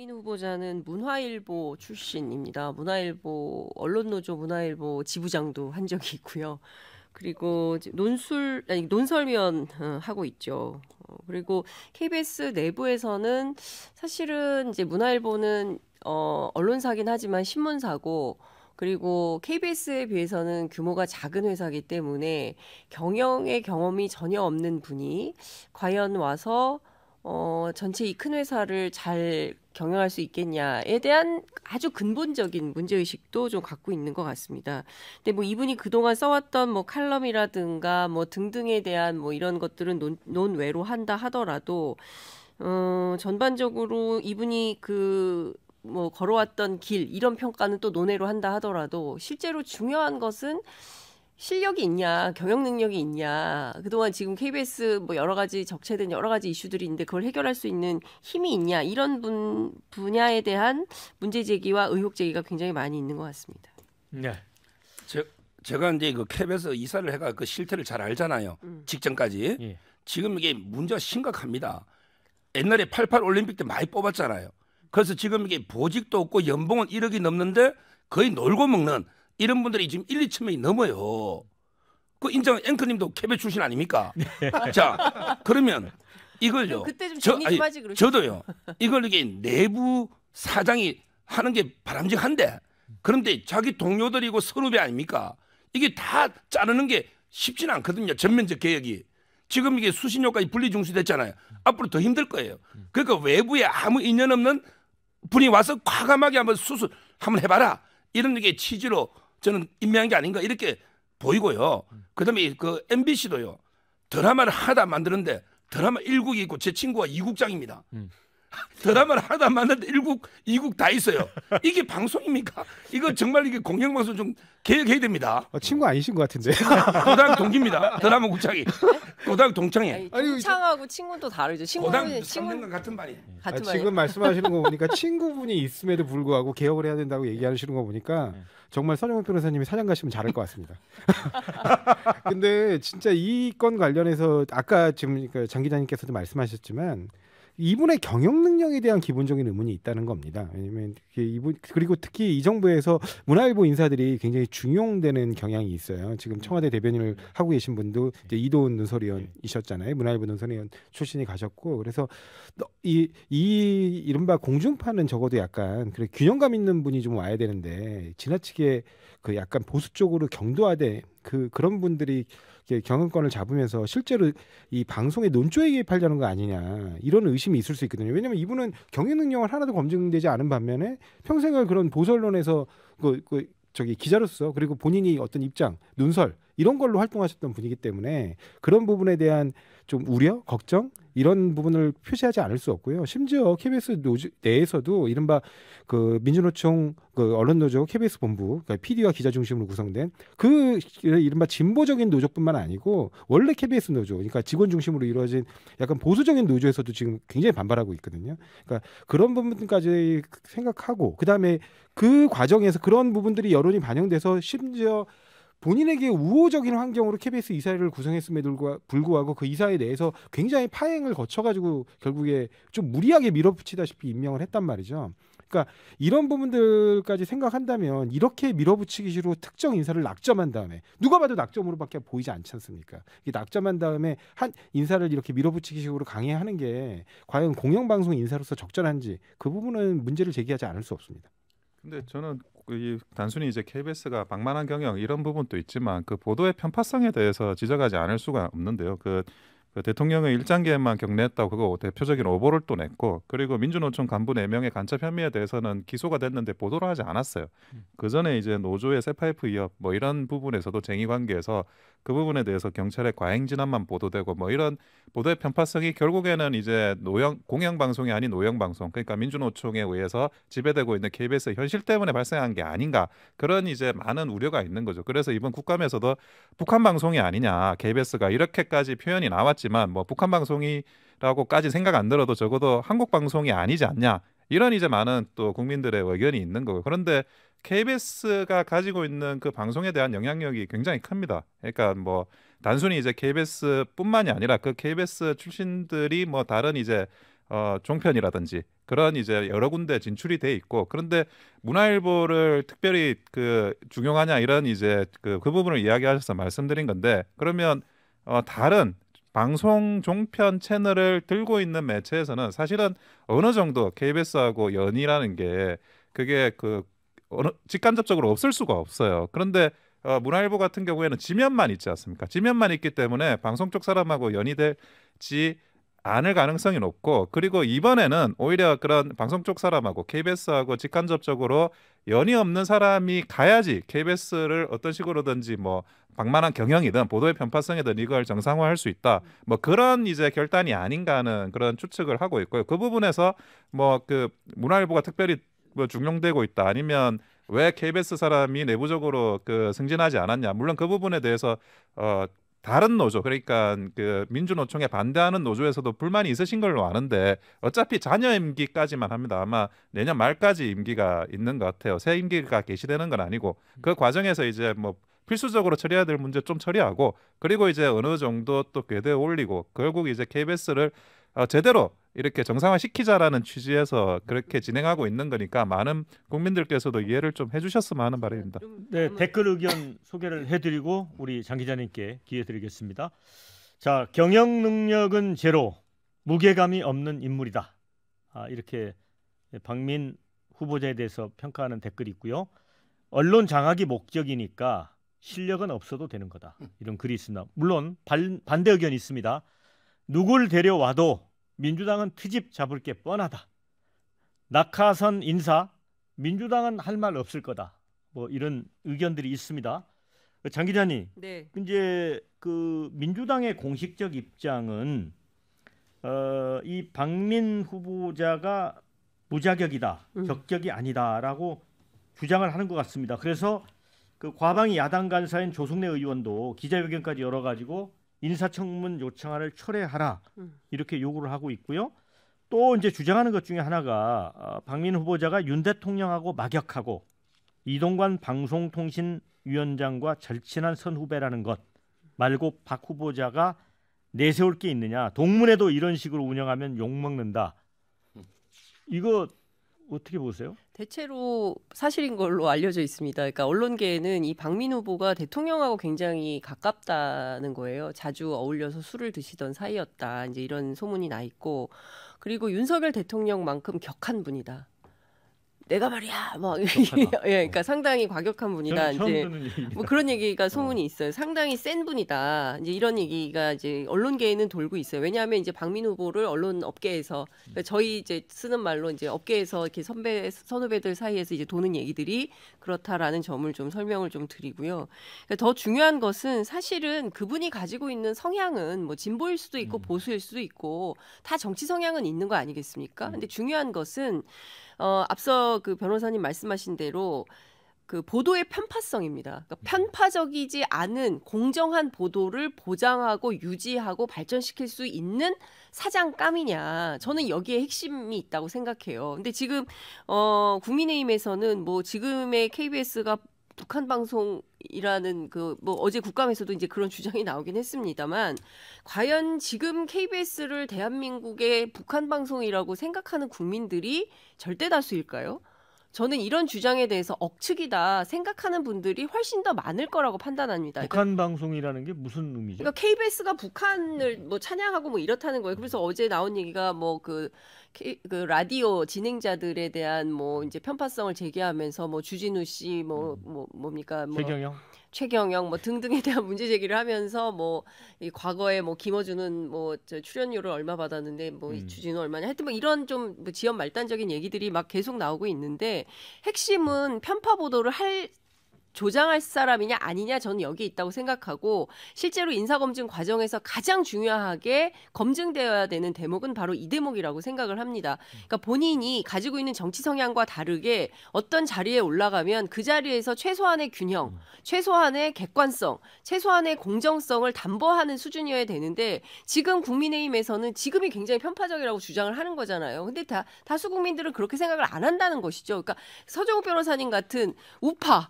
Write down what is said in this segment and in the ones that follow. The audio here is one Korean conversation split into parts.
고민 후보자는 문화일보 출신입니다. 문화일보 언론노조 문화일보 지부장도 한 적이 있고요. 그리고 논술 아니 논설위원 어, 하고 있죠. 어, 그리고 KBS 내부에서는 사실은 이제 문화일보는 어 언론사긴 하지만 신문사고 그리고 KBS에 비해서는 규모가 작은 회사이기 때문에 경영의 경험이 전혀 없는 분이 과연 와서 어, 전체 이 큰 회사를 잘 경영할 수 있겠냐에 대한 아주 근본적인 문제의식도 좀 갖고 있는 것 같습니다. 근데 뭐 이분이 그동안 써왔던 뭐 칼럼이라든가 뭐 등등에 대한 뭐 이런 것들은 논, 논외로 한다 하더라도, 어, 전반적으로 이분이 그, 뭐 걸어왔던 길, 이런 평가는 또 논외로 한다 하더라도, 실제로 중요한 것은 실력이 있냐, 경영 능력이 있냐, 그동안 지금 KBS 뭐 여러 가지 적체된 여러 가지 이슈들이 있는데 그걸 해결할 수 있는 힘이 있냐, 이런 분, 분야에 대한 문제 제기와 의혹 제기가 굉장히 많이 있는 것 같습니다. 네. 제, 제가 이제 그 KBS 이사를 해가 그 실태를 잘 알잖아요. 음. 직전까지. 예. 지금 이게 문제가 심각합니다. 옛날에 88 올림픽 때 많이 뽑았잖아요. 그래서 지금 이게 보직도 없고 연봉은 1억이 넘는데 거의 놀고 먹는 이런 분들이 지금 1, 2천 명이 넘어요. 그 인정 앵커님도 캐배 출신 아닙니까? 네. 자 그러면 이걸요. 그때 좀 정리 좀 하지 그러 저도요. 이걸 이게 내부 사장이 하는 게 바람직한데 그런데 자기 동료들이고 선후배 아닙니까? 이게 다 자르는 게쉽지 않거든요. 전면적 개혁이. 지금 이게 수신료까지 분리중수됐잖아요. 앞으로 더 힘들 거예요. 그러니까 외부에 아무 인연 없는 분이 와서 과감하게 한번 수술 한번 해봐라. 이런 게 취지로 저는 임명한 게 아닌가 이렇게 보이고요. 그다음에 그 MBC도요. 드라마를 하다 만드는데 드라마 1국이 있고 제 친구가 2국장입니다. 음. 드라마를 하다 만났는데 일국이국다 있어요. 이게 방송입니까? 이거 정말 이게 공영방송 좀 개혁해야 됩니다. 어, 친구 아니신 것 같은데. 고등 동기입니다. 드라마 국장이. 고등 동창이. 아창하고 친구도 다르죠. 친구는 친구 같은 말이. 같은 아, 지금 말씀하시는 거 보니까 친구분이 있음에도 불구하고 개혁을 해야 된다고 얘기하시는 거 보니까 정말 서정욱 변호사님이 사장 가시면 잘할 것 같습니다. 근데 진짜 이 건 관련해서 아까 지금 그 장 기자님께서도 말씀하셨지만 이분의 경영 능력에 대한 기본적인 의문이 있다는 겁니다. 왜냐면 이분 그리고 특히 이 정부에서 문화일보 인사들이 굉장히 중용되는 경향이 있어요. 지금 네. 청와대 대변인을 하고 계신 분도 네. 이제 이도훈 논설위원이셨잖아요. 네. 문화일보 논설위원 출신이 가셨고 그래서 이이 이른바 공중파는 적어도 약간 그래 균형감 있는 분이 좀 와야 되는데 지나치게 그 약간 보수 쪽으로 경도화된 그 그런 분들이 경영권을 잡으면서 실제로 이 방송의 논조에 개입하려는 거 아니냐 이런 의심이 있을 수 있거든요. 왜냐하면 이분은 경영 능력은 하나도 검증되지 않은 반면에 평생을 그런 보설론에서 그, 그 저기 기자로서 그리고 본인이 어떤 입장, 눈설 이런 걸로 활동하셨던 분이기 때문에 그런 부분에 대한 좀 우려, 걱정 이런 부분을 표시하지 않을 수 없고요. 심지어 KBS 노조 내에서도 이른바 그 민주노총 그 언론노조 KBS 본부 그러니까 PD와 기자 중심으로 구성된 그 이른바 진보적인 노조뿐만 아니고 원래 KBS 노조 그러니까 직원 중심으로 이루어진 약간 보수적인 노조에서도 지금 굉장히 반발하고 있거든요. 그러니까 그런 부분까지 생각하고 그다음에 그 과정에서 그런 부분들이 여론이 반영돼서 심지어 본인에게 우호적인 환경으로 KBS 이사회를 구성했음에도 불구하고 그 이사회 내에서 굉장히 파행을 거쳐가지고 결국에 좀 무리하게 밀어붙이다시피 임명을 했단 말이죠. 그러니까 이런 부분들까지 생각한다면 이렇게 밀어붙이기 시로 특정 인사를 낙점한 다음에 누가 봐도 낙점으로밖에 보이지 않지 않습니까? 이 낙점한 다음에 한 인사를 이렇게 밀어붙이기 식으로 강행하는 게 과연 공영방송 인사로서 적절한지 그 부분은 문제를 제기하지 않을 수 없습니다. 근데 저는 단순히 이제 KBS가 방만한 경영 이런 부분도 있지만 그 보도의 편파성에 대해서 지적하지 않을 수가 없는데요. 그, 그 대통령의 일장기에만 경례했다고 그거 대표적인 오보를 또 냈고 그리고 민주노총 간부 4명의 간첩 혐의에 대해서는 기소가 됐는데 보도를 하지 않았어요. 음. 그 전에 이제 노조의 세파이프 위협 뭐 이런 부분에서도 쟁의 관계에서 그 부분에 대해서 경찰의 과잉 진압만 보도되고 뭐 이런 보도의 편파성이 결국에는 이제 노영 공영 방송이 아닌 노영 방송 그러니까 민주노총에 의해서 지배되고 있는 KBS 현실 때문에 발생한 게 아닌가 그런 이제 많은 우려가 있는 거죠. 그래서 이번 국감에서도 북한 방송이 아니냐 KBS가 이렇게까지 표현이 나왔지만 뭐 북한 방송이라고까지 생각 안 들어도 적어도 한국 방송이 아니지 않냐 이런 이제 많은 또 국민들의 의견이 있는 거고 그런데 KBS가 가지고 있는 그 방송에 대한 영향력이 굉장히 큽니다. 그러니까 뭐 단순히 이제 KBS뿐만이 아니라 그 KBS 출신들이 뭐 다른 이제 어, 종편이라든지 그런 이제 여러 군데 진출이 돼 있고 그런데 문화일보를 특별히 그 중용하냐 이런 이제 그, 그 부분을 이야기하셔서 말씀드린 건데 그러면 어, 다른 방송 종편 채널을 들고 있는 매체에서는 사실은 어느 정도 KBS하고 연이라는 게 그게 그 어느, 직간접적으로 없을 수가 없어요. 그런데 어, 문화일보 같은 경우에는 지면만 있지 않습니까? 지면만 있기 때문에 방송 쪽 사람하고 연이 될지 않을 가능성이 높고 그리고 이번에는 오히려 그런 방송 쪽 사람하고 KBS하고 직간접적으로 연이 없는 사람이 가야지 KBS를 어떤 식으로든지 뭐 방만한 경영이든 보도의 편파성이든 이걸 정상화할 수 있다. 뭐 그런 이제 결단이 아닌가 하는 그런 추측을 하고 있고요. 그 부분에서 뭐 그 문화일보가 특별히 그 중용되고 있다 아니면 왜 KBS 사람이 내부적으로 그 승진하지 않았냐 물론 그 부분에 대해서 어 다른 노조 그러니까 그 민주노총에 반대하는 노조에서도 불만이 있으신 걸로 아는데 어차피 자녀 임기까지만 합니다. 아마 내년 말까지 임기가 있는 것 같아요. 새 임기가 개시되는 건 아니고 그 과정에서 이제 뭐 필수적으로 처리해야 될 문제 좀 처리하고 그리고 이제 어느 정도 또 궤도에 올리고 결국 이제 KBS를 어, 제대로 이렇게 정상화시키자라는 취지에서 그렇게 진행하고 있는 거니까 많은 국민들께서도 이해를 좀 해주셨으면 하는 바람입니다. 네, 댓글 의견 소개를 해드리고 우리 장 기자님께 기회 드리겠습니다. 자, 경영 능력은 제로, 무게감이 없는 인물이다. 아, 이렇게 박민 후보자에 대해서 평가하는 댓글이 있고요. 언론 장악이 목적이니까 실력은 없어도 되는 거다. 이런 글이 있습니다. 물론 반, 반대 의견이 있습니다. 누굴 데려와도 민주당은 트집 잡을 게 뻔하다. 낙하선 인사 민주당은 할 말 없을 거다. 뭐 이런 의견들이 있습니다. 장 기자님, 네. 이제 그 민주당의 공식적 입장은 어, 이 박민 후보자가 무자격이다, 음. 적격이 아니다라고 주장을 하는 것 같습니다. 그래서 그 과방위 야당 간사인 조승래 의원도 기자회견까지 열어가지고 인사청문 요청안을 철회하라 음. 이렇게 요구를 하고 있고요. 또 이제 주장하는 것 중에 하나가 어, 박민 후보자가 윤 대통령하고 막역하고 이동관 방송통신위원장과 절친한 선후배라는 것 말고 박 후보자가 내세울 게 있느냐 동문회도 이런 식으로 운영하면 욕 먹는다. 음. 이거 어떻게 보세요? 대체로 사실인 걸로 알려져 있습니다. 그러니까 언론계에는 이 박민 후보가 대통령하고 굉장히 가깝다는 거예요. 자주 어울려서 술을 드시던 사이였다. 이제 이런 소문이 나 있고 그리고 윤석열 대통령만큼 격한 분이다. 내가 말이야 막 뭐 예, 그러니까 어. 상당히 과격한 분이다 이제 뭐 그런 얘기가 어. 소문이 있어요. 상당히 센 분이다 이제 이런 얘기가 이제 언론계에는 돌고 있어요. 왜냐하면 이제 박민 후보를 언론 업계에서 음. 그러니까 저희 이제 쓰는 말로 이제 업계에서 이렇게 선배 선후배들 사이에서 이제 도는 얘기들이 그렇다라는 점을 좀 설명을 좀 드리고요. 그러니까 더 중요한 것은 사실은 그분이 가지고 있는 성향은 뭐 진보일 수도 있고 음. 보수일 수도 있고 다 정치 성향은 있는 거 아니겠습니까? 음. 근데 중요한 것은 어, 앞서 그 변호사님 말씀하신 대로 그 보도의 편파성입니다. 그러니까 음. 편파적이지 않은 공정한 보도를 보장하고 유지하고 발전시킬 수 있는 사장감이냐. 저는 여기에 핵심이 있다고 생각해요. 근데 지금 어 국민의힘에서는 뭐 지금의 KBS가 독한 방송이라는 그 뭐 어제 국감에서도 이제 그런 주장이 나오긴 했습니다만 과연 지금 KBS를 대한민국의 북한 방송이라고 생각하는 국민들이 절대 다수일까요? 저는 이런 주장에 대해서 억측이다 생각하는 분들이 훨씬 더 많을 거라고 판단합니다. 북한 그러니까, 방송이라는 게 무슨 의미죠? 그러니까 KBS가 북한을 뭐 찬양하고 뭐 이렇다는 거예요. 그래서 어제 나온 얘기가 뭐그 그 라디오 진행자들에 대한 뭐 이제 편파성을 제기하면서 뭐 주진우 씨뭐 음. 뭐 뭡니까 뭐 최경영 최경영 뭐 등등에 대한 문제 제기를 하면서 뭐 이 과거에 뭐 김어준은 뭐저 출연료를 얼마 받았는데 뭐 음. 주진우 얼마냐 하여튼 뭐 이런 좀뭐 지연 말단적인 얘기들이 막 계속 나오고 있는데 핵심은 편파 보도를 할 조장할 사람이냐 아니냐 저는 여기 있다고 생각하고 실제로 인사검증 과정에서 가장 중요하게 검증되어야 되는 대목은 바로 이 대목이라고 생각을 합니다. 그러니까 본인이 가지고 있는 정치 성향과 다르게 어떤 자리에 올라가면 그 자리에서 최소한의 균형, 음. 최소한의 객관성, 최소한의 공정성을 담보하는 수준이어야 되는데 지금 국민의힘에서는 지금이 굉장히 편파적이라고 주장을 하는 거잖아요. 근데 다, 다수 국민들은 그렇게 생각을 안 한다는 것이죠. 그러니까 서정욱 변호사님 같은 우파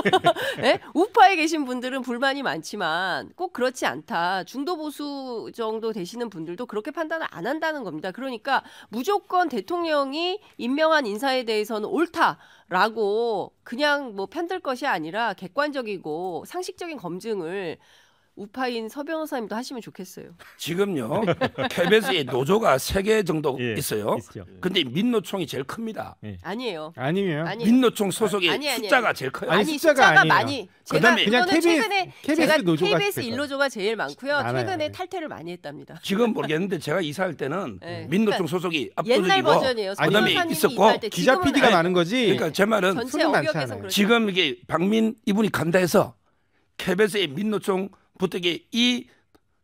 네? 우파에 계신 분들은 불만이 많지만 꼭 그렇지 않다. 중도 보수 정도 되시는 분들도 그렇게 판단을 안 한다는 겁니다. 그러니까 무조건 대통령이 임명한 인사에 대해서는 옳다라고 그냥 뭐 편들 것이 아니라 객관적이고 상식적인 검증을 우파인 서 변호사님도 하시면 좋겠어요. 지금요 KBS에 노조가 세 개 정도 예, 있어요. 있죠. 예. 근데 민노총이 제일 큽니다. 예. 아니에요. 아니에요. 민노총 소속의 아니, 아니, 숫자가 아니. 제일 커요. 아니, 숫자가, 숫자가 많이. 제가 그냥 최근에 KBS 제가 노조가 KBS 일노조가 제일 많고요. 많아요. 최근에 예. 탈퇴를 많이 했답니다. 지금 모르겠는데 제가 이사할 때는 네. 민노총 소속이 압도적이고 옛날 버전이에요. 그다음에 있었고 기자 PD가 많은 거지. 그러니까 제 말은 전체 그렇죠. 지금 이게 박민 이분이 간다 해서 KBS의 민노총 부탁이 이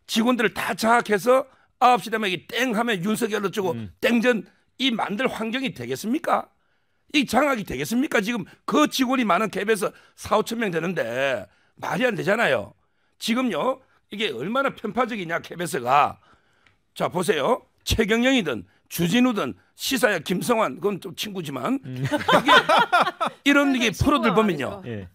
직원들을 다 장악해서 아홉 시 되면 땡 하면 윤석열로 주고 음. 땡전 이 만들 환경이 되겠습니까? 이 장악이 되겠습니까? 지금 그 직원이 많은 갭에서 사오천명 되는데 말이 안 되잖아요. 지금요. 이게 얼마나 편파적이냐 캡에서가 자 보세요 최경영이든 주진우든 시사야 김성환 그건 좀 친구지만 음. 이게 이런 게 프로들 보면요 예.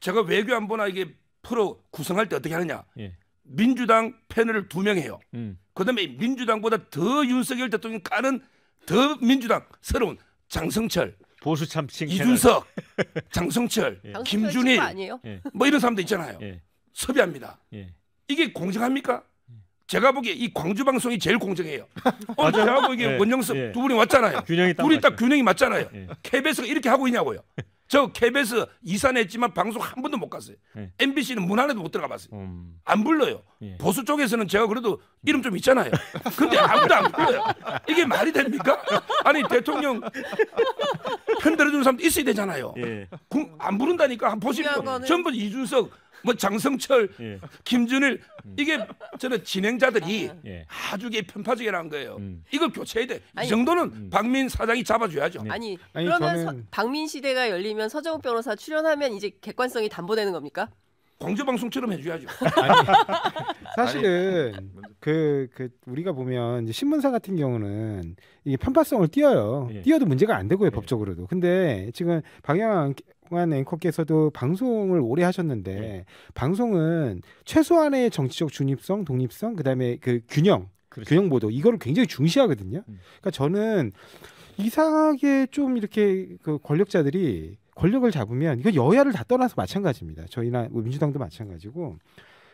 제가 외교 안보나 이게 프로 구성할 때 어떻게 하느냐. 예. 민주당 패널을 두 명 해요. 음. 그다음에 민주당보다 더 윤석열 대통령 까는 더 민주당 새로운 장성철, 보수 참칭 이준석, 장성철, 예. 김준일 예. 뭐 이런 사람들 있잖아요. 예. 섭외합니다. 예. 이게 공정합니까? 제가 보기에 이 광주 방송이 제일 공정해요. 어, 제가 보기에 예. 원영섭 예. 두 분이 왔잖아요. 균형이 둘이 딱 맞죠. 균형이 맞잖아요. 예. KBS가 이렇게 하고 있냐고요. 저 KBS 이사냈지만 방송 한 번도 못 갔어요. 네. 예. MBC는 문 안에도 못 들어가 봤어요. 음. 안 불러요. 예. 보수 쪽에서는 제가 그래도 이름 좀 있잖아요. 근데 아무도 안 불러요. 이게 말이 됩니까? 아니 대통령 편 들어주는 사람도 있어야 되잖아요. 예. 안 부른다니까 한 보시면 전부 이준석 뭐 장성철, 예. 김준일 음. 이게 저는 진행자들이 예. 아주 게 편파적이 란 거예요. 음. 이걸 교체해야 돼. 아니, 이 정도는 음. 박민 사장이 잡아줘야죠. 네. 아니, 아니, 그러면 저는... 서, 박민 시대가 열리면 서정욱 변호사 출연하면 이제 객관성이 담보되는 겁니까? 광주방송처럼 해줘야죠. 아니, 사실은 그, 그 우리가 보면 신문사 같은 경우는 이게 편파성을 띄어요. 예. 띄어도 문제가 안 되고요 예. 법적으로도. 근데 지금 방향 홍한 앵커께서도 방송을 오래 하셨는데 네. 방송은 최소한의 정치적 중립성, 독립성, 그다음에 그 균형, 그렇죠. 균형 보도 이거를 굉장히 중시하거든요. 음. 그러니까 저는 이상하게 좀 이렇게 그 권력자들이 권력을 잡으면 이거 여야를 다 떠나서 마찬가지입니다. 저희나 뭐 민주당도 마찬가지고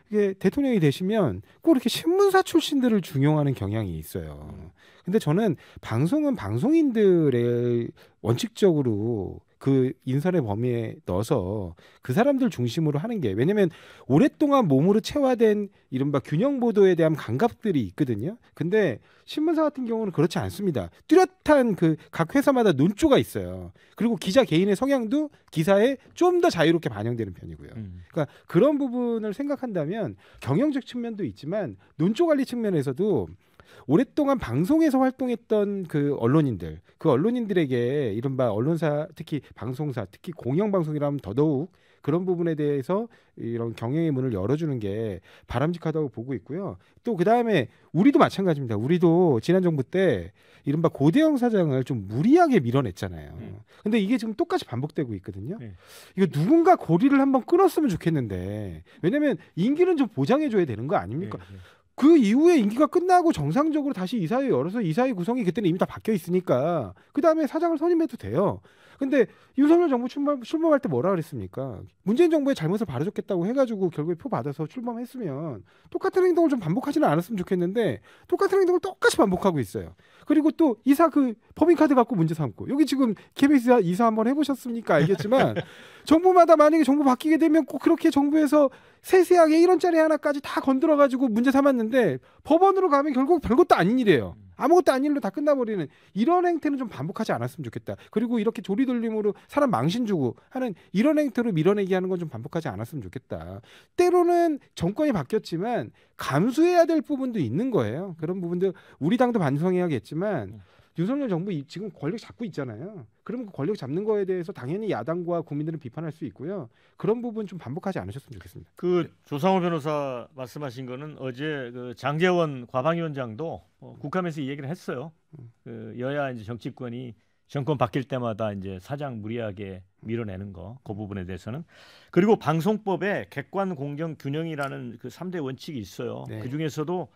이게 대통령이 되시면 꼭 이렇게 신문사 출신들을 중용하는 경향이 있어요. 음. 근데 저는 방송은 방송인들의 원칙적으로 그 인선의 범위에 넣어서 그 사람들 중심으로 하는 게 왜냐면 오랫동안 몸으로 체화된 이른바 균형 보도에 대한 감각들이 있거든요. 근데 신문사 같은 경우는 그렇지 않습니다. 뚜렷한 그 각 회사마다 논조가 있어요. 그리고 기자 개인의 성향도 기사에 좀 더 자유롭게 반영되는 편이고요. 음. 그러니까 그런 부분을 생각한다면 경영적 측면도 있지만 논조 관리 측면에서도 오랫동안 방송에서 활동했던 그 언론인들, 그 언론인들에게 이른바 언론사, 특히 방송사, 특히 공영방송이라면 더더욱 그런 부분에 대해서 이런 경영의 문을 열어주는 게 바람직하다고 보고 있고요. 또그 다음에 우리도 마찬가지입니다. 우리도 지난 정부 때 이른바 고대영 사장을 좀 무리하게 밀어냈잖아요. 음. 근데 이게 지금 똑같이 반복되고 있거든요. 네. 이거 누군가 고리를 한번 끊었으면 좋겠는데 왜냐면 인기는좀 보장해줘야 되는 거 아닙니까? 네, 네. 그 이후에 임기가 끝나고 정상적으로 다시 이사회 열어서 이사회 구성이 그때는 이미 다 바뀌어 있으니까 그 다음에 사장을 선임해도 돼요. 근데 윤석열 정부 출범, 출범할 때 뭐라 그랬습니까? 문재인 정부의 잘못을 바로잡겠다고 해가지고 결국에 표 받아서 출범했으면 똑같은 행동을 좀 반복하지는 않았으면 좋겠는데 똑같은 행동을 똑같이 반복하고 있어요. 그리고 또 이사 그 법인카드 갖고 문제 삼고 여기 지금 KBS 이사, 이사 한번 해보셨습니까? 알겠지만 정부마다 만약에 정부 바뀌게 되면 꼭 그렇게 정부에서 세세하게 1원짜리 하나까지 다건들어가지고 문제 삼았는데 법원으로 가면 결국 별것도 아닌 일이에요. 아무것도 아닌 일로 다 끝나버리는 이런 행태는 좀 반복하지 않았으면 좋겠다. 그리고 이렇게 조리돌림으로 사람 망신 주고 하는 이런 행태로 밀어내기 하는 건 좀 반복하지 않았으면 좋겠다. 때로는 정권이 바뀌었지만 감수해야 될 부분도 있는 거예요. 그런 부분도 우리 당도 반성해야겠지만 네. 윤석열 정부 지금 권력 잡고 있잖아요. 그러면 그 권력 잡는 거에 대해서 당연히 야당과 국민들은 비판할 수 있고요. 그런 부분 좀 반복하지 않으셨으면 좋겠습니다. 그 조상호 변호사 말씀하신 거는 어제 그 장재원 과방위원장도 어, 국감에서 이 얘기를 했어요. 음. 그 여야 이제 정치권이 정권 바뀔 때마다 이제 사장 무리하게 음. 밀어내는 거, 그 부분에 대해서는 그리고 방송법에 객관 공정 균형이라는 그 3대 원칙이 있어요. 네. 그 중에서도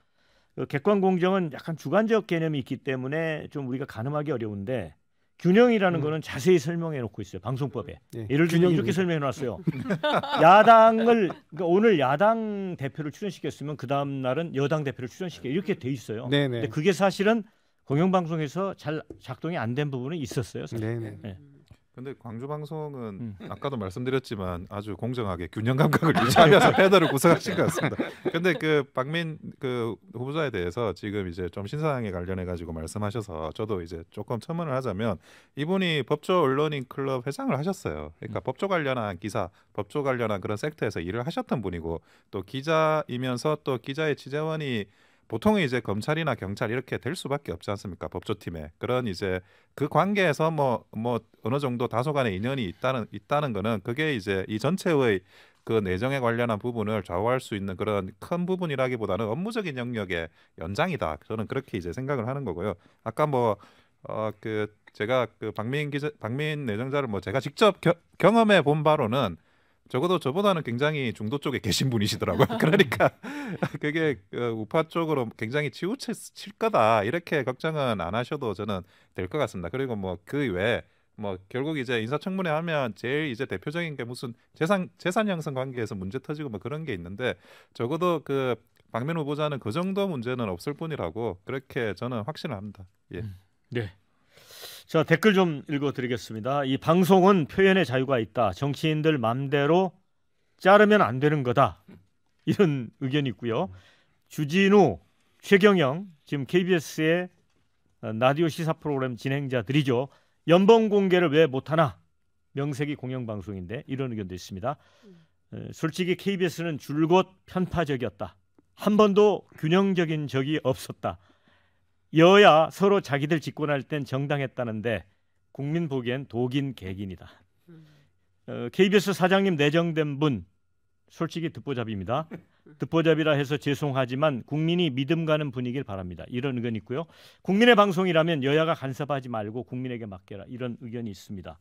어, 객관 공정은 약간 주관적 개념이 있기 때문에 좀 우리가 가늠하기 어려운데 균형이라는 음. 거는 자세히 설명해 놓고 있어요 방송법에 네, 예를 들면 이렇게 설명해 놨어요 야당을 그러니까 오늘 야당 대표를 출연시켰으면 그 다음 날은 여당 대표를 출연시켜 이렇게 돼 있어요 네네. 네. 근데 그게 사실은 공영방송에서 잘 작동이 안 된부분은 있었어요 사실. 네네. 네. 네. 예. 근데 광주 방송은 음. 아까도 말씀드렸지만 아주 공정하게 균형 감각을 유지하면서 패널을 네. 구성하신 네. 것 같습니다. 근데 그 박민 그 후보자에 대해서 지금 이제 좀 신사항에 관련해 가지고 말씀하셔서 저도 이제 조금 첨언을 하자면 이분이 법조 언론인 클럽 회장을 하셨어요. 그러니까 음. 법조 관련한 기사, 법조 관련한 그런 섹터에서 일을 하셨던 분이고 또 기자이면서 또 기자의 취재원이 보통은 이제 검찰이나 경찰 이렇게 될 수밖에 없지 않습니까? 법조팀에 그런 이제 그 관계에서 뭐뭐 뭐 어느 정도 다소간의 인연이 있다는 있다는 거는 그게 이제 이 전체의 그 내정에 관련한 부분을 좌우할 수 있는 그런 큰 부분이라기보다는 업무적인 영역의 연장이다. 저는 그렇게 이제 생각을 하는 거고요. 아까 뭐 어 그 제가 그 박민 기자 박민 내정자를 뭐 제가 직접 겨, 경험해 본 바로는 적어도 저보다는 굉장히 중도 쪽에 계신 분이시더라고요. 그러니까 그게 그 우파 쪽으로 굉장히 치우칠 거다 이렇게 걱정은 안 하셔도 저는 될 것 같습니다. 그리고 뭐 그 외에 뭐 결국 이제 인사청문회 하면 제일 이제 대표적인 게 무슨 재산 재산 양성 관계에서 문제 터지고 뭐 그런 게 있는데 적어도 그방면 후보자는 그 정도 문제는 없을 뿐이라고 그렇게 저는 확신을 합니다. 예. 음, 네. 자 댓글 좀 읽어드리겠습니다. 이 방송은 표현의 자유가 있다. 정치인들 맘대로 자르면 안 되는 거다. 이런 의견이 있고요. 주진우, 최경영 지금 KBS의 어, 라디오 시사 프로그램 진행자들이죠. 연봉 공개를 왜 못하나? 명색이 공영방송인데 이런 의견도 있습니다. 솔직히 KBS는 줄곧 편파적이었다. 한 번도 균형적인 적이 없었다. 여야 서로 자기들 집권할 땐 정당했다는데 국민 보기엔 독인 개인이다 음. 어, KBS 사장님 내정된 분 솔직히 듣보잡입니다. 듣보잡이라 해서 죄송하지만 국민이 믿음 가는 분위기 바랍니다. 이런 의견이 있고요. 국민의 방송이라면 여야가 간섭하지 말고 국민에게 맡겨라. 이런 의견이 있습니다.